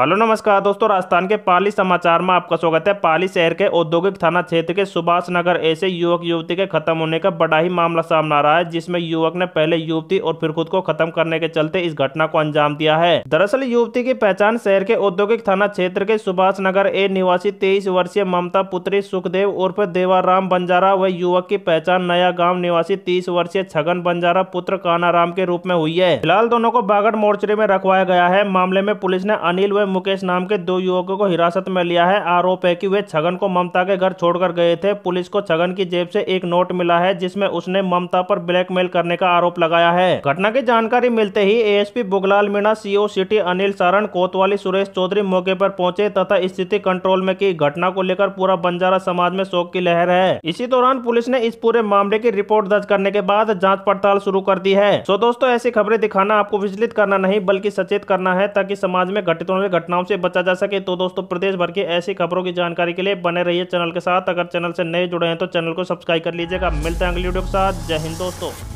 hello नमस्कार दोस्तों राजस्थान के पाली समाचार में आपका स्वागत है पाली शहर के औद्योगिक थाना क्षेत्र के सुभाष नगर ऐसे युवक युवती के खत्म होने का बड़ा ही मामला सामने आ रहा है जिसमें युवक ने पहले युवती और फिर खुद को खत्म करने के चलते इस घटना को अंजाम दिया है दरअसल युवती की पहचान शहर के औद्योगिक थाना क्षेत्र के सुभाष नगर ए निवासी तेईस वर्षीय ममता पुत्री सुखदेव उर्फ देवाराम बंजारा व युवक की पहचान नया गाँव निवासी तीस वर्षीय छगन बंजारा पुत्र काना के रूप में हुई है फिलहाल दोनों को बागड़ मोर्चरी में रखवाया गया है मामले में पुलिस ने अनिल व मुकेश नाम के दो युवकों को हिरासत में लिया है आरोप है कि वे छगन को ममता के घर छोड़कर गए थे पुलिस को छगन की जेब से एक नोट मिला है जिसमें उसने ममता पर ब्लैकमेल करने का आरोप लगाया है घटना की जानकारी मिलते ही ASP Buglal Meena CO city Anil Saran कोतवाली सुरेश चौधरी मौके पर पहुंचे तथा स्थिति कंट्रोल में की घटना को लेकर पूरा बंजारा समाज में शोक की लहर है इसी दौरान पुलिस ने इस पूरे मामले की रिपोर्ट दर्ज करने के बाद जाँच पड़ताल शुरू कर दी है सो दोस्तों ऐसी खबरें दिखाना आपको विचलित करना नहीं बल्कि सचेत करना है ताकि समाज में घटित होने घटनाओं से बचा जा सके तो दोस्तों प्रदेश भर के ऐसी खबरों की जानकारी के लिए बने रहिए चैनल के साथ अगर चैनल से नए जुड़े हैं तो चैनल को सब्सक्राइब कर लीजिएगा मिलते हैं अगली वीडियो के साथ जय हिंद दोस्तों